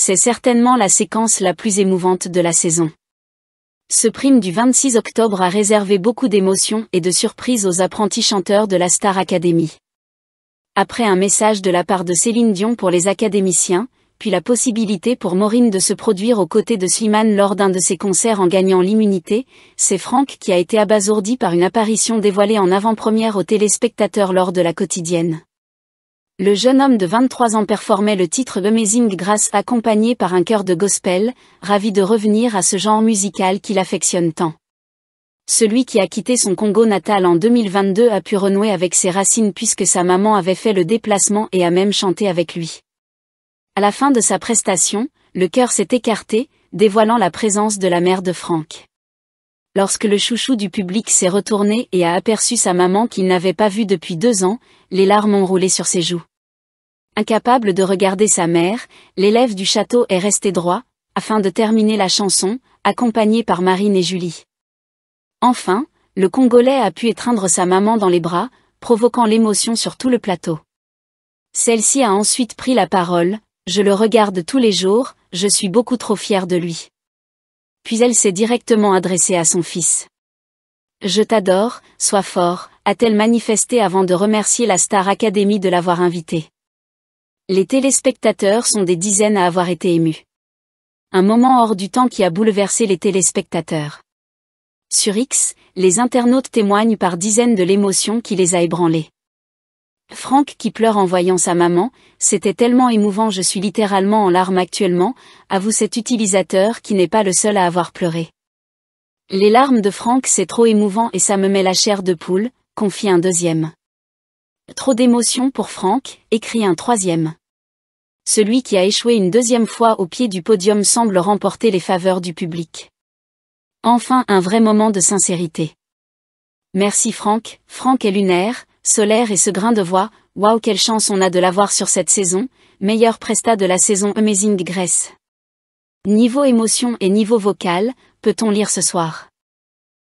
C'est certainement la séquence la plus émouvante de la saison. Ce prime du 26 octobre a réservé beaucoup d'émotions et de surprises aux apprentis chanteurs de la Star Academy. Après un message de la part de Céline Dion pour les académiciens, puis la possibilité pour Maureen de se produire aux côtés de Slimane lors d'un de ses concerts en gagnant l'immunité, c'est Franck qui a été abasourdi par une apparition dévoilée en avant-première aux téléspectateurs lors de la quotidienne. Le jeune homme de 23 ans performait le titre Amazing Grace accompagné par un chœur de gospel, ravi de revenir à ce genre musical qu'il affectionne tant. Celui qui a quitté son Congo natal en 2022 a pu renouer avec ses racines puisque sa maman avait fait le déplacement et a même chanté avec lui. À la fin de sa prestation, le chœur s'est écarté, dévoilant la présence de la mère de Franck. Lorsque le chouchou du public s'est retourné et a aperçu sa maman qu'il n'avait pas vue depuis deux ans, les larmes ont roulé sur ses joues. Incapable de regarder sa mère, l'élève du château est resté droit, afin de terminer la chanson, accompagné par Marine et Julie. Enfin, le Congolais a pu étreindre sa maman dans les bras, provoquant l'émotion sur tout le plateau. Celle-ci a ensuite pris la parole, Je le regarde tous les jours, je suis beaucoup trop fière de lui. Puis elle s'est directement adressée à son fils. Je t'adore, sois fort, a-t-elle manifesté avant de remercier la Star Academy de l'avoir invité. Les téléspectateurs sont des dizaines à avoir été émus. Un moment hors du temps qui a bouleversé les téléspectateurs. Sur X, les internautes témoignent par dizaines de l'émotion qui les a ébranlés. Franck qui pleure en voyant sa maman, c'était tellement émouvant je suis littéralement en larmes actuellement, avoue cet utilisateur qui n'est pas le seul à avoir pleuré. Les larmes de Franck c'est trop émouvant et ça me met la chair de poule, confie un deuxième. Trop d'émotions pour Franck, écrit un troisième. Celui qui a échoué une deuxième fois au pied du podium semble remporter les faveurs du public. Enfin un vrai moment de sincérité. Merci Franck, Franck est lunaire, solaire et ce grain de voix, waouh quelle chance on a de l'avoir sur cette saison, meilleur presta de la saison Amazing Grace. Niveau émotion et niveau vocal, peut-on lire ce soir